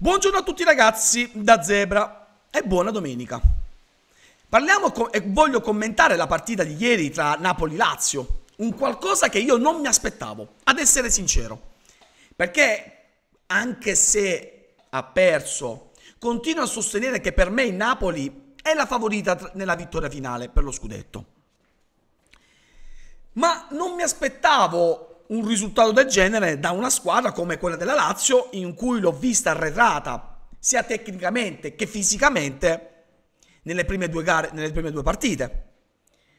Buongiorno a tutti ragazzi da Zebra e buona domenica. Parliamo con, e voglio commentare la partita di ieri tra Napoli-Lazio, un qualcosa che io non mi aspettavo, ad essere sincero. Perché anche se ha perso, continuo a sostenere che per me il Napoli è la favorita nella vittoria finale per lo scudetto. Ma non mi aspettavo un risultato del genere da una squadra come quella della Lazio in cui l'ho vista arretrata sia tecnicamente che fisicamente nelle prime due, gare, nelle prime due partite.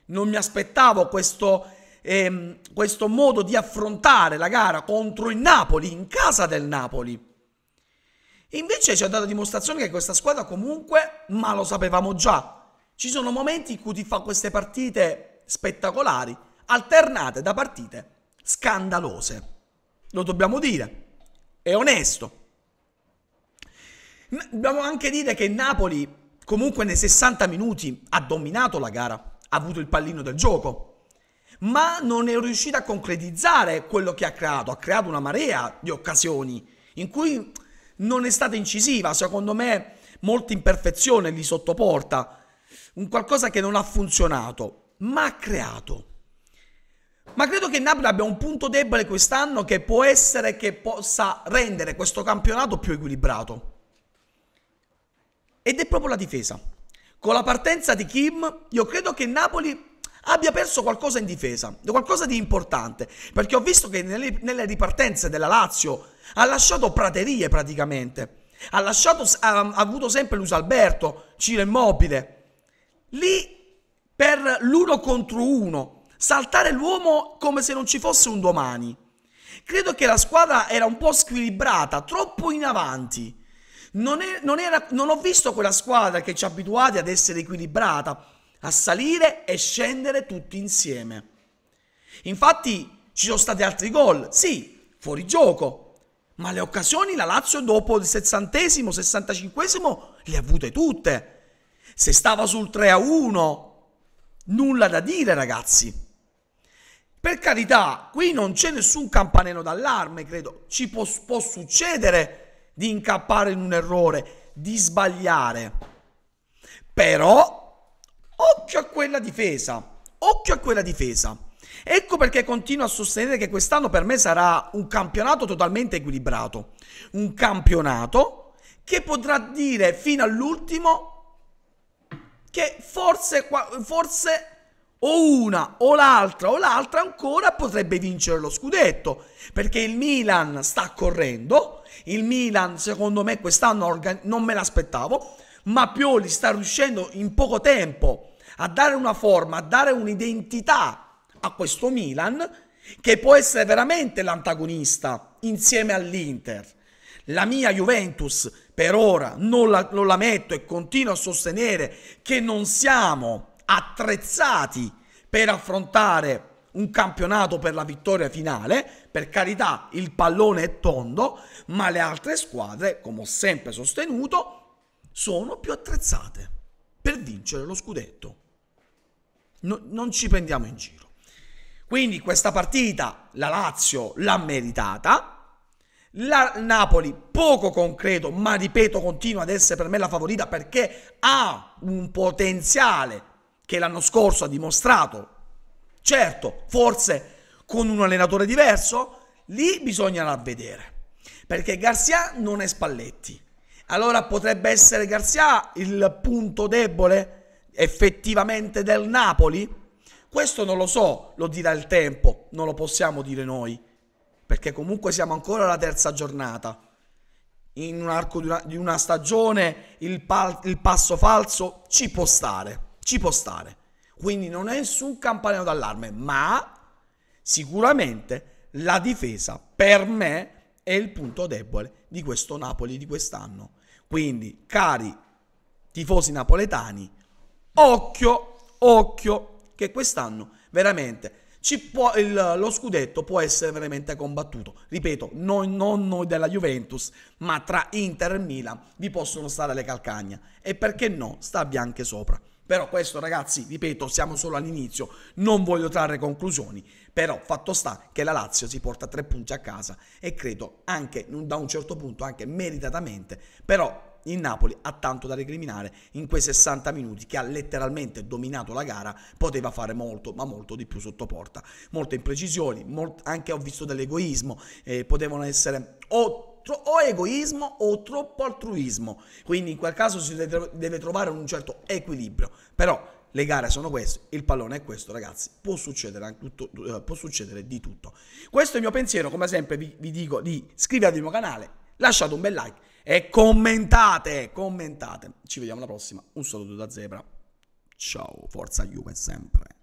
Non mi aspettavo questo, ehm, questo modo di affrontare la gara contro il Napoli, in casa del Napoli. Invece ci ha dato dimostrazione che questa squadra comunque, ma lo sapevamo già, ci sono momenti in cui ti fa queste partite spettacolari, alternate da partite scandalose. Lo dobbiamo dire, è onesto. Dobbiamo anche dire che Napoli comunque nei 60 minuti ha dominato la gara, ha avuto il pallino del gioco, ma non è riuscita a concretizzare quello che ha creato, ha creato una marea di occasioni in cui non è stata incisiva, secondo me molta imperfezione li sottoporta, un qualcosa che non ha funzionato, ma ha creato. Ma credo che il Napoli abbia un punto debole quest'anno che può essere che possa rendere questo campionato più equilibrato. Ed è proprio la difesa. Con la partenza di Kim, io credo che il Napoli abbia perso qualcosa in difesa, qualcosa di importante, perché ho visto che nelle, nelle ripartenze della Lazio ha lasciato praterie praticamente. Ha, lasciato, ha, ha avuto sempre Luis Alberto, Ciro Immobile. Lì per l'uno contro uno saltare l'uomo come se non ci fosse un domani. Credo che la squadra era un po' squilibrata, troppo in avanti. Non, è, non, era, non ho visto quella squadra che ci ha abituati ad essere equilibrata, a salire e scendere tutti insieme. Infatti ci sono stati altri gol, sì, fuori gioco, ma le occasioni la Lazio dopo il 60esimo, 65esimo le ha avute tutte. Se stava sul 3 a 1, nulla da dire ragazzi. Per carità, qui non c'è nessun campanello d'allarme, credo. Ci può, può succedere di incappare in un errore, di sbagliare. Però, occhio a quella difesa, occhio a quella difesa. Ecco perché continuo a sostenere che quest'anno per me sarà un campionato totalmente equilibrato. Un campionato che potrà dire fino all'ultimo che forse, forse o una o l'altra o l'altra ancora potrebbe vincere lo scudetto perché il Milan sta correndo il Milan secondo me quest'anno non me l'aspettavo ma Pioli sta riuscendo in poco tempo a dare una forma a dare un'identità a questo Milan che può essere veramente l'antagonista insieme all'Inter la mia Juventus per ora non la, non la metto e continuo a sostenere che non siamo attrezzati per affrontare un campionato per la vittoria finale, per carità il pallone è tondo, ma le altre squadre, come ho sempre sostenuto, sono più attrezzate per vincere lo scudetto. No, non ci prendiamo in giro. Quindi questa partita la Lazio l'ha meritata, la Napoli poco concreto, ma ripeto continua ad essere per me la favorita perché ha un potenziale che l'anno scorso ha dimostrato, certo, forse con un allenatore diverso, lì bisognerà vedere. Perché Garcia non è Spalletti. Allora potrebbe essere Garcia il punto debole effettivamente del Napoli? Questo non lo so, lo dirà il tempo, non lo possiamo dire noi, perché comunque siamo ancora alla terza giornata. In un arco di una, di una stagione il, pal- il passo falso ci può stare ci può stare. Quindi non è nessun campanello d'allarme, ma sicuramente la difesa per me è il punto debole di questo Napoli di quest'anno. Quindi, cari tifosi napoletani, occhio, occhio, che quest'anno veramente Può, il, lo scudetto può essere veramente combattuto. Ripeto, noi, non noi della Juventus, ma tra Inter e Milan vi possono stare le calcagna. E perché no, sta bianche sopra. Però questo ragazzi, ripeto, siamo solo all'inizio, non voglio trarre conclusioni, però fatto sta che la Lazio si porta tre punti a casa e credo anche da un certo punto, anche meritatamente, però il Napoli ha tanto da recriminare in quei 60 minuti che ha letteralmente dominato la gara, poteva fare molto, ma molto di più sotto porta. Molte imprecisioni, molt anche ho visto dell'egoismo, eh, potevano essere o tro- o egoismo o troppo altruismo. Quindi in quel caso si deve trovare un certo equilibrio. Però le gare sono queste, il pallone è questo, ragazzi. Può succedere, tutto, eh, può succedere di tutto. Questo è il mio pensiero, come sempre vi, vi dico di iscrivervi al mio canale, lasciate un bel like e commentate, commentate. Ci vediamo alla prossima. Un saluto da Zebra. Ciao, forza Juve sempre.